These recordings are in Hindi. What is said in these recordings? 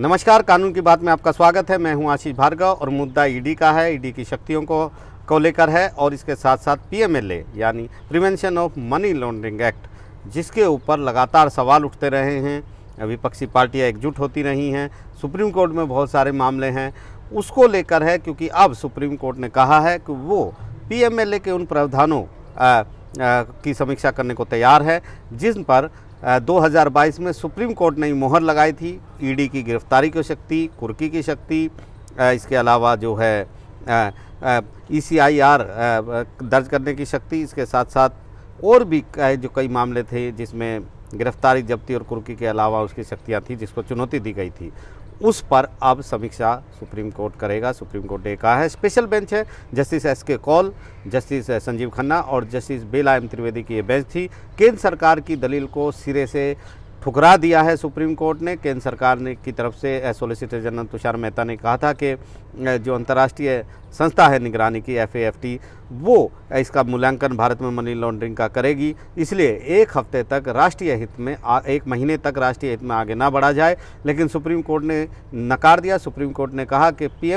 नमस्कार कानून की बात में आपका स्वागत है मैं हूं आशीष भार्गव और मुद्दा ईडी का है ईडी की शक्तियों को को लेकर है और इसके साथ साथ पीएमएलए यानी prevention of money laundering act जिसके ऊपर लगातार सवाल उठते रहे हैं विपक्षी पार्टियां एकजुट होती रही हैं सुप्रीम कोर्ट में बहुत सारे मामले हैं उसको लेकर है क्योंकि अब सुप्रीम कोर्ट ने कहा है कि वो पी के उन प्रावधानों की समीक्षा करने को तैयार है जिन पर 2022 में सुप्रीम कोर्ट ने मोहर लगाई थी ईडी की गिरफ्तारी की शक्ति कुर्की की शक्ति इसके अलावा जो है ई सी आई आर दर्ज करने की शक्ति इसके साथ साथ और भी जो कई मामले थे जिसमें गिरफ्तारी जब्ती और कुर्की के अलावा उसकी शक्तियाँ थी जिसको चुनौती दी गई थी उस पर अब समीक्षा सुप्रीम कोर्ट करेगा सुप्रीम कोर्ट ने कहा है स्पेशल बेंच है justice S K Kaul justice Sanjeev Khanna और जस्टिस बेला एम त्रिवेदी की ये बेंच थी केंद्र सरकार की दलील को सिरे से ठुकरा दिया है सुप्रीम कोर्ट ने केंद्र सरकार ने की तरफ से सोलिसिटर जनरल तुषार मेहता ने कहा था कि जो अंतर्राष्ट्रीय संस्था है निगरानी की एफ वो इसका मूल्यांकन भारत में मनी लॉन्ड्रिंग का करेगी इसलिए एक हफ्ते तक राष्ट्रीय हित में आ, एक महीने तक राष्ट्रीय हित में आगे ना बढ़ा जाए लेकिन सुप्रीम कोर्ट ने नकार दिया सुप्रीम कोर्ट ने कहा कि पी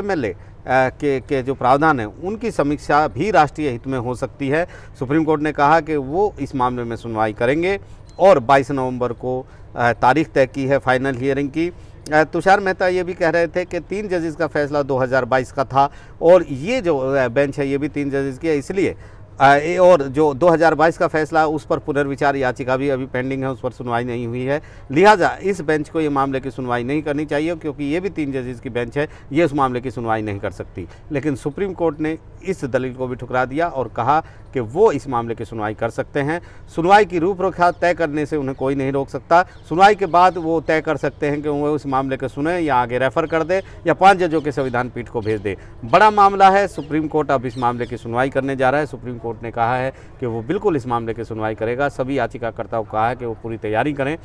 के के जो प्रावधान हैं उनकी समीक्षा भी राष्ट्रीय हित में हो सकती है सुप्रीम कोर्ट ने कहा कि वो इस मामले में सुनवाई करेंगे और 22 नवंबर को तारीख तय की है फाइनल हियरिंग की तुषार मेहता ये भी कह रहे थे कि तीन जजेस का फैसला 2022 का था और ये जो बेंच है ये भी तीन जजेस की है इसलिए और जो 2022 का फैसला उस पर पुनर्विचार याचिका भी अभी पेंडिंग है उस पर सुनवाई नहीं हुई है लिहाजा इस बेंच को ये मामले की सुनवाई नहीं करनी चाहिए क्योंकि ये भी तीन जजेस की बेंच है ये उस मामले की सुनवाई नहीं कर सकती लेकिन सुप्रीम कोर्ट ने इस दलील को भी ठुकरा दिया और कहा कि वो इस मामले की सुनवाई कर सकते हैं सुनवाई की रूपरेखा तय करने से उन्हें कोई नहीं रोक सकता सुनवाई के बाद वो तय कर सकते हैं कि वो इस मामले को सुने या आगे रेफर कर दे या पाँच जजों के संविधान पीठ को भेज दे बड़ा मामला है सुप्रीम कोर्ट अब इस मामले की सुनवाई करने जा रहा है सुप्रीम कोर्ट ने कहा है कि वो बिल्कुल इस मामले की सुनवाई करेगा सभी याचिकाकर्ताओं को कहा है कि वो पूरी तैयारी करें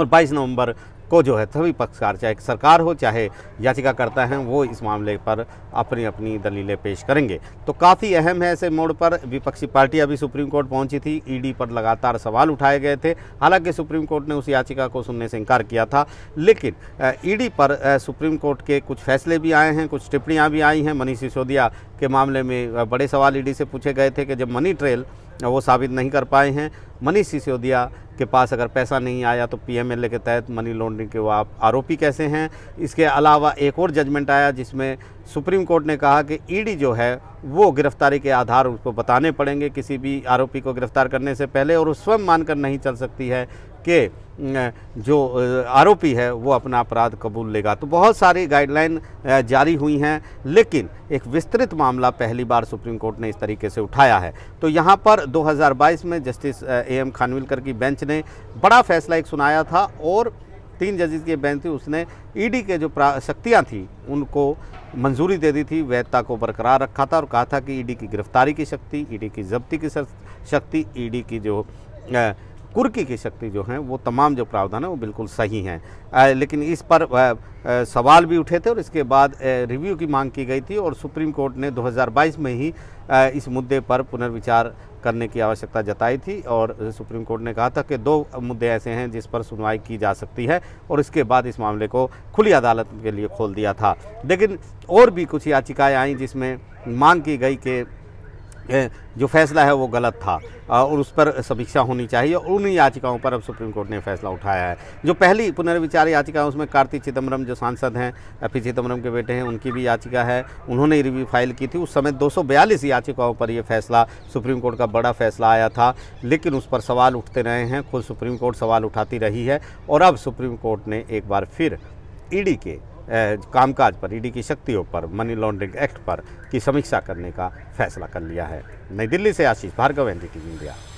और 22 नवंबर को जो है सभी पक्षकार चाहे सरकार हो चाहे याचिकाकर्ता हैं वो इस मामले पर अपनी अपनी दलीलें पेश करेंगे तो काफ़ी अहम है ऐसे मोड़ पर विपक्षी पार्टी अभी सुप्रीम कोर्ट पहुंची थी ईडी पर लगातार सवाल उठाए गए थे हालांकि सुप्रीम कोर्ट ने उस याचिका को सुनने से इनकार किया था लेकिन ईडी पर सुप्रीम कोर्ट के कुछ फैसले भी आए हैं कुछ टिप्पणियाँ भी आई हैं मनीष सिसोदिया के मामले में बड़े सवाल ईडी से पूछे गए थे कि जब मनी ट्रेल वो साबित नहीं कर पाए हैं मनीष सिसोदिया के पास अगर पैसा नहीं आया तो पीएमएलए के तहत मनी लॉन्ड्रिंग के वो आप आरोपी कैसे हैं इसके अलावा एक और जजमेंट आया जिसमें सुप्रीम कोर्ट ने कहा कि ईडी जो है वो गिरफ्तारी के आधार उसको बताने पड़ेंगे किसी भी आरोपी को गिरफ्तार करने से पहले और स्वयं मानकर नहीं चल सकती है कि जो आरोपी है वो अपना अपराध कबूल लेगा तो बहुत सारी गाइडलाइन जारी हुई हैं लेकिन एक विस्तृत मामला पहली बार सुप्रीम कोर्ट ने इस तरीके से उठाया है तो यहाँ पर 2022 में जस्टिस ए एम खानविलकर की बेंच ने बड़ा फैसला एक सुनाया था और तीन जजेस की बेंच थी उसने ईडी e के जो शक्तियाँ थी उनको मंजूरी दे दी थी वैधता को बरकरार रखा था और कहा था कि ई e की गिरफ्तारी की शक्ति ई e की जब्ती की शक्ति ई की जो आ, कुर्की की शक्ति जो है वो तमाम जो प्रावधान है वो बिल्कुल सही हैं लेकिन इस पर आ, आ, सवाल भी उठे थे और इसके बाद रिव्यू की मांग की गई थी और सुप्रीम कोर्ट ने 2022 में ही आ, इस मुद्दे पर पुनर्विचार करने की आवश्यकता जताई थी और सुप्रीम कोर्ट ने कहा था कि दो मुद्दे ऐसे हैं जिस पर सुनवाई की जा सकती है और इसके बाद इस मामले को खुली अदालत के लिए खोल दिया था लेकिन और भी कुछ याचिकाएँ आईं जिसमें मांग की गई कि जो फैसला है वो गलत था और उस पर समीक्षा होनी चाहिए और उन याचिकाओं पर अब सुप्रीम कोर्ट ने फैसला उठाया है जो पहली पुनर्विचार याचिका है उसमें कार्तिक चिदम्बरम जो सांसद हैं पी चिदम्बरम के बेटे हैं उनकी भी याचिका है उन्होंने रिव्यू फाइल की थी उस समय दो याचिकाओं पर यह फैसला सुप्रीम कोर्ट का बड़ा फैसला आया था लेकिन उस पर सवाल उठते रहे हैं खुद सुप्रीम कोर्ट सवाल उठाती रही है और अब सुप्रीम कोर्ट ने एक बार फिर ईडी के कामकाज पर ईडी e की शक्तियों पर मनी लॉन्ड्रिंग एक्ट पर की समीक्षा करने का फैसला कर लिया है नई दिल्ली से आशीष भार्गव एन इंडिया